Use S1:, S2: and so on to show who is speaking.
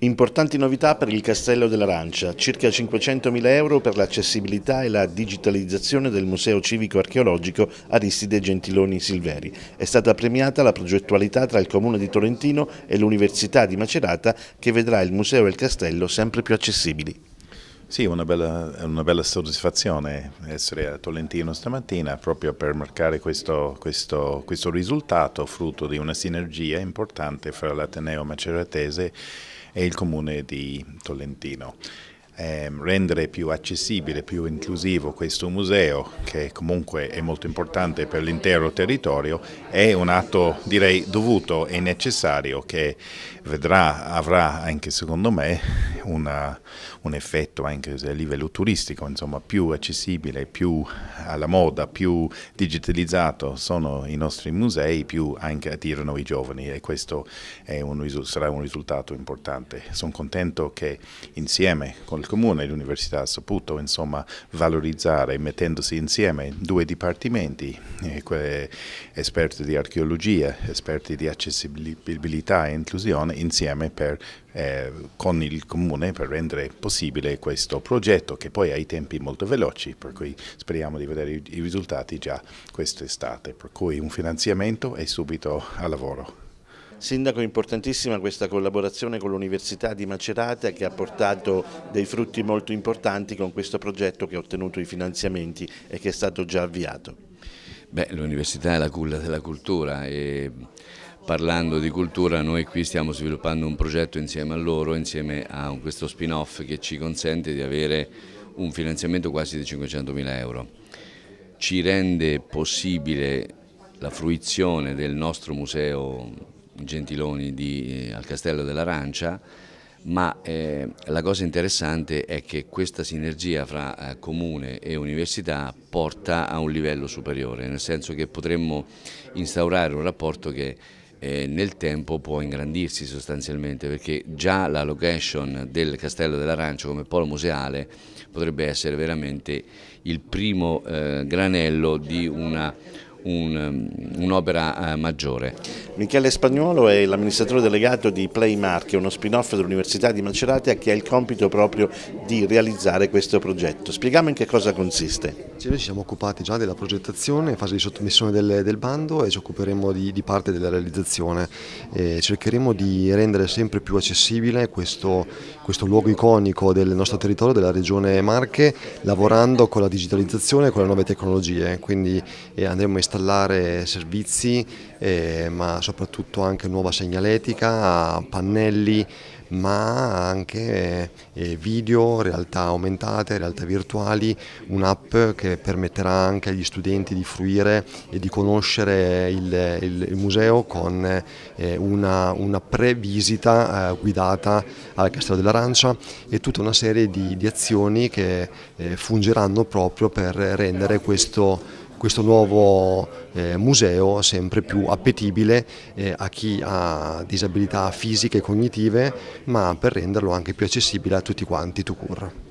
S1: Importanti novità per il Castello dell'Arancia, circa 500.000 euro per l'accessibilità e la digitalizzazione del Museo Civico Archeologico Aristide Gentiloni Silveri. È stata premiata la progettualità tra il Comune di Torrentino e l'Università di
S2: Macerata che vedrà il museo e il castello sempre più accessibili. Sì, una una bella soddisfazione essere a Tolentino stamattina proprio per marcare questo, questo, questo risultato frutto di una sinergia importante fra l'Ateneo Maceratese e il comune di Tolentino. Ehm, rendere più accessibile, più inclusivo questo museo, che comunque è molto importante per l'intero territorio, è un atto direi dovuto e necessario che vedrà, avrà anche secondo me una, un effetto anche a livello turistico, insomma più accessibile, più alla moda, più digitalizzato sono i nostri musei, più anche attirano i giovani e questo un, sarà un risultato importante. Sono contento che insieme con il comune e l'università ha saputo insomma, valorizzare mettendosi insieme due dipartimenti, eh, esperti di archeologia, esperti di accessibilità e inclusione insieme per eh, con il comune per rendere possibile questo progetto che poi ha i tempi molto veloci, per cui speriamo di vedere i, risultati già quest'estate, per cui un finanziamento e subito al lavoro.
S1: Sindaco, importantissima questa collaborazione con l'Università di Macerata che ha portato dei frutti molto importanti con questo progetto che ha ottenuto i finanziamenti e che è stato già avviato.
S3: L'università è la culla della cultura e parlando di cultura noi qui stiamo sviluppando un progetto insieme a loro, insieme a questo spin-off che ci consente di avere un finanziamento quasi di 500.000 euro. Ci rende possibile la fruizione del nostro museo Gentiloni di, eh, al Castello dell'Arancia, ma eh, la cosa interessante è che questa sinergia fra eh, comune e università porta a un livello superiore, nel senso che potremmo instaurare un rapporto che eh, nel tempo può ingrandirsi sostanzialmente, perché già la location del Castello dell'Arancia come polo museale potrebbe essere veramente il primo eh, granello di una Ehm,
S1: un'opera un eh, maggiore. Michele Spagnuolo è l'amministratore delegato di Playmark, uno spin-off dell'Università di Macerata che ha il compito proprio di realizzare questo progetto.
S4: Spieghiamo in che cosa consiste. Cioè noi ci siamo occupati già della progettazione, in fase di sottomissione del, del bando e ci occuperemo di, di parte della realizzazione. E cercheremo di rendere sempre più accessibile questo, questo, luogo iconico del nostro territorio, della regione Marche, lavorando con la digitalizzazione e con le nuove tecnologie. Quindi eh, andremo a installare servizi, eh, ma soprattutto anche nuova segnaletica, pannelli, ma anche eh, video, realtà aumentate, realtà virtuali, un'app che permetterà anche agli studenti di fruire e di conoscere il, il, il museo con eh, una, una pre-visita eh, guidata al Castello dell'Arancia e tutta una serie di, di azioni che fungeranno proprio per rendere questo questo nuovo eh, museo sempre più appetibile eh, a chi ha disabilità fisiche e cognitive, ma per renderlo anche più accessibile a tutti quanti, Tucur.